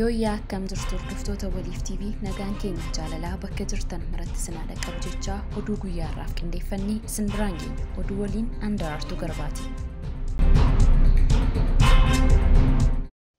yoo akkam jirtu hordoftoota waliif TV nagaan keenya jaalalaa bakka jirtan maratti sinaa dhaqqabu jechaa oduu guyyaarraaf qindeeffannee isin geenya oduu waliin andaraartuu garbaati.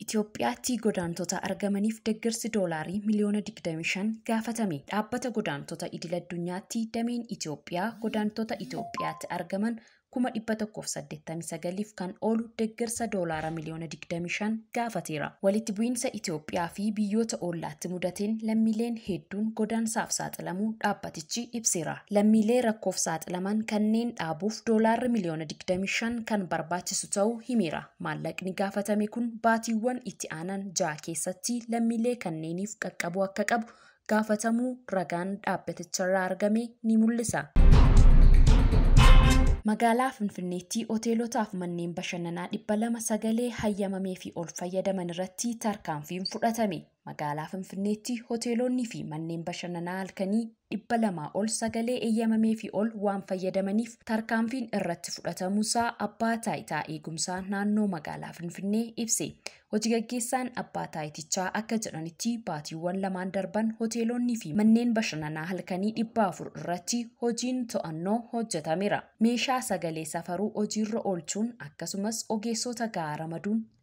Itoophiyaatti godaantota argamaniif deeggarsi doolaarii miliyoona 25 gaafatame. Dhaabbata godaantota idil addunyaatti dameen Itoophiyaa godaantota Itoophiyaatti argaman 1,189 kan oolu deeggarsa doolaara miliyoona 25 gaafateera. Walitti bu'iinsa Itoophiyaa fi biyyoota oollaatti mudateen lammiileen hedduun godaansaaf saaxilamuu dhaabbatichi ibseera. Lammiilee rakkoof saaxilaman kanneen dhaabuuf doolaarri miliyoona 25 kan barbaachisu ta'uu himeera. Maallaqni gaafatame kun baatiiwwan itti aanan ja'a keessatti lammiilee kanneeniif qaqqabu akka qabu gaafatamuu ragaan dhaabbaticharraa argame ni mul'isa. Magaalaa Finfinneetti hoteelotaaf manneen bashannanaa dhibba sagalee hayyamamee fi ol fayyadaman irratti tarkaanfiin fudhatame. Magaalaa Finfinneetti hoteelonni fi manneen bashannanaa halkanii dhibba ol sagalee eeyyamamee fi ol waan fayyadamaniif tarkaanfiin irratti fudhatamuusaa abbaa taayitaa eegumsaa naannoo magaalaa Finfinnee ibse. Hojii gaggeessaan abbaa taayitichaa akka jedhanitti baatiiwwan lamaan darban hoteelonnii fi manneen bashannanaa halkanii dhibba afur irratti hojiin to'annoo hojjetameera. Meeshaa sagalee safaruu hojiirra oolchuun akkasumas ogeessota gahaa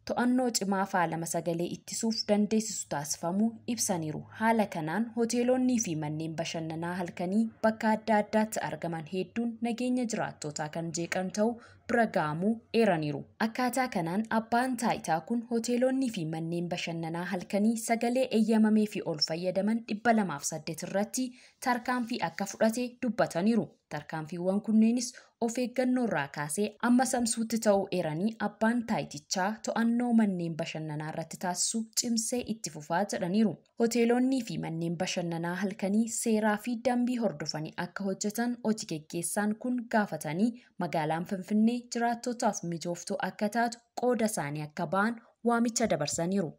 to'annoo cimaa faalama sagalee ittisuuf dandeessisu taasifamuu ibsaniiru. Haala kanaan hoteelonnii fi manneen bashannanaa halkanii bakka adda addaatti argaman hedduun nageenya jiraattotaa kan jeeqan ta'u bira ga'amuu eeraniiru. Akkaataa kanaan abbaan taayitaa kun hoteelonnii fi manneen bashannanaa halkanii sagalee eeyyamamee fi ol fayyadaman dhibba lamaaf saddeet irratti tarkaanfii akka fudhate dubbataniiru. Tarkaanfiiwwan kunneenis of eeggannoorraa kaasee amma samsuutti ta'uu eeranii abbaan taayitichaa to'annoo manneen bashannanaa irratti taasisu cimsee itti fufaa jedhaniiru. Hoteelonnii fi manneen bashannanaa halkanii seeraa fi dambii hordofanii akka hojjetan hojii geggeessaan kun gaafatanii magaalaan Finfinnee jiraattootaaf mijooftuu akka taatu qooda isaanii akka ba'an waamicha dabarsaniiru.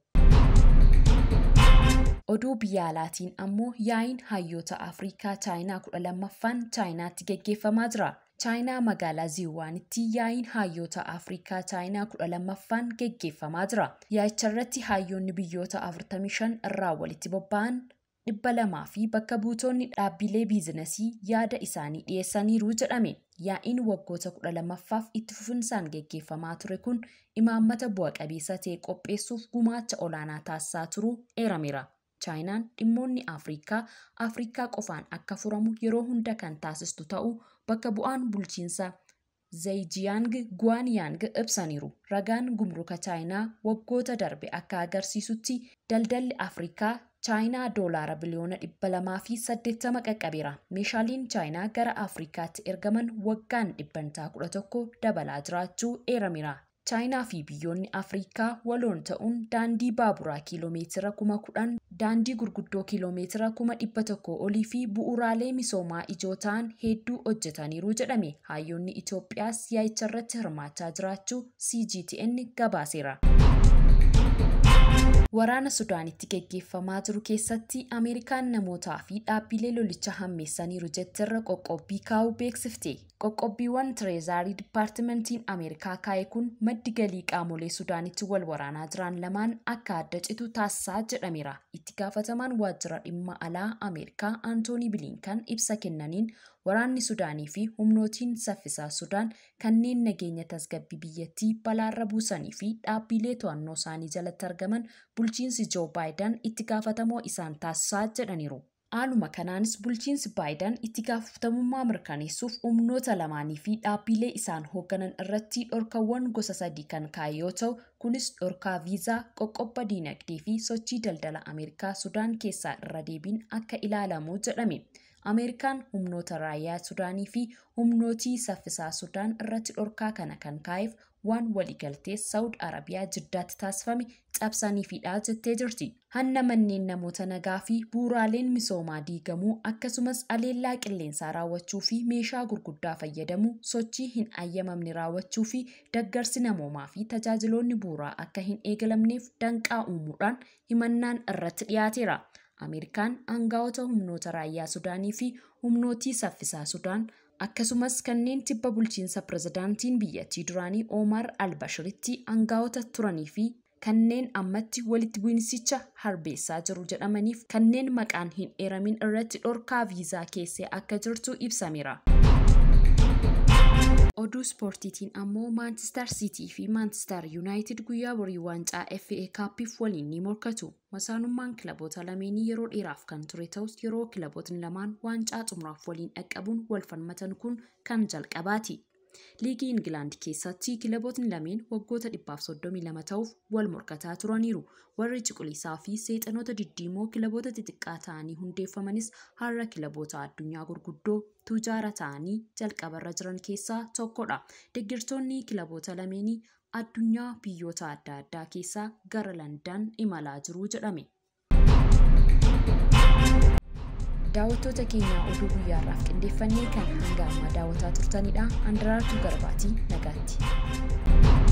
Oduu biyya alaatiin ammoo yaa'iin hayyoota Afriikaa Chaayinaa kudha lammaffaan Chaayinaatti geggeeffamaa jira. Chaayinaa magaalaa Ziiwaanitti yaa'iin hayyoota Afriikaa Chaayinaa kudha lammaffaan geggeeffamaa jira. Yaa'icharratti hayyoonni biyyoota 45 irraa walitti bobba'an dhibba lamaa fi bakka buutonni dhaabbilee biizinasii yaada isaanii dhiyeessaniiru jedhame. Yaa'iin waggoota kudha lammaffaaf itti fufinsaan geggeeffamaa ture kun imaammata bu'a qabeessa ta'e qopheessuuf gumaacha olaanaa taasisaa turuu eerameera. Chaayinaan dhimmoonni Afrikaa Afrikaa qofaan akka furamu yeroo hunda kan taasistu ta'uu bakka bu'aan bulchiinsa Zhejiang Guanayang ibsaniiru. Ragaan gumruka Chaayinaa waggoota darbe akka agarsiisutti daldalli Afrikaa Chaayinaa doolaara biliyoona 280 qaqqabeera. Meeshaaleen Chaayinaa gara Afrikaatti ergaman waggaan 111 dabalaa jiraachuu eerameera. Chaayinaa fi biyyoonni Afriikaa waloon ta'uun daandii baaburaa kiiloo meetira kudhan, daandii gurguddoo kiiloo meetira dhibba olii fi bu'uuraalee misoomaa ijoo ta'an hedduu hojjetaniiru jedhame. Hayyoonni Itoophiyaas yaa'icharratti hirmaachaa jiraachuu CGTN gabaaseera. Waraana Sudaanitti geggeeffamaa jiru keessatti Ameerikaan namootaa fi dhaabbilee lolicha hammeessaniiru jettirra qoqqobbii kaa'uu beeksifte. Qoqqobbiiwwan Tireezaarii Dipaartimentiin Ameerikaa kaa'e kun maddi galii qaamolee Sudaanitti wal waraanaa jiran lamaan akka adda citu taasisaa jedhameera. Itti gaafatamaan waajjira dhimma alaa Ameerikaa Antoonii bilinkan ibsa kennaniin waraanni Sudaanii fi humnootiin saffisaa Sudaan kanneen nageenya tasgabbii biyyattii balaarra buusanii fi dhaabbilee to'annoo isaanii jalatti argaman bulchiinsi Joo Baayiden itti gaafatamoo isaan taasisaa jedhaniiru. aaluma kanaanis bulchiinsi Baayidaan itti gaafatamummaa mirkaneessuuf humnoota lamaanii fi dhaabbilee isaan hoogganan irratti dhorkawwan gosa sadii kan kaa'e yoo ta'u, kunis dhorkaa viizaa, qoqqobba diinagdee fi sochii daldala Ameerikaa Sudaan keessaa irra deebiin akka ilaalamu jedhame. Ameerikaan humnoota raayyaa Sudaanii fi humnootii saffisaa Sudaan irratti dhorkaa kana kan kaa'eef waan waliigaltee Saawud Arabiyaa jiddaatti taasifame cabsaniifidha jettee jirti. Hanna manneen namoota nagaa fi buuraaleen misoomaa diigamuu akkasumas aleellaa qilleensaa raawwachuu fi meeshaa gurguddaa fayyadamuu sochii hin ayyamamne raawwachuu fi daggarsi namoomaa fi tajaajiloonni buuraa akka hin eegalamneef danqaa uumuudhaan himannaan irratti dhiyaateera. Ameerikaan aangawoota humnoota raayyaa Sudaanii fi humnootii saffisaa Sudaan akkasumas kanneen tibba bulchiinsa pirezidaantiin biyyattii duraanii Al Albashiritti aangawoota turanii fi kanneen ammatti walitti bu'insicha harbeessaa jiru jedhamaniif kanneen maqaan hin eeramin irratti dhorkaa viizaa keessee akka jirtu ibsameera. Oduu ispoortiitiin ammoo Maanchister Siitii fi Maanchister Yuunaayitid guyyaa borii waancaa FA Kaappiif waliin ni morkatu. Masaanummaan kilaboota lameenii yeroo dheeraaf kan ture ta'us yeroo kilabootni lamaan waancaa xumuraaf waliin dhaqqabuun wal kun kan jalqabaati. Liigii Ingilaand keessatti kilabootni lameen waggoota 132 ta'uuf wal morgataa turaniiru. Warri cuquliisaa fi seexanota diddiimoo kilaboota xixiqqaa ta'anii hundeeffamanis har'a kilaboota addunyaa gurguddoo tujaara ta'anii jalqabarra jiran keessaa tokkodha. Deggirtoonni kilaboota lameenii addunyaa biyyoota adda addaa keessaa gara landaan imalaa jiru jedhame. daawwattoota keenya oduu guyyaarraaf qindeeffannee kan hanga daawataa daawwataa turtanidha. Andaraatuu Garbaatii nagaatti.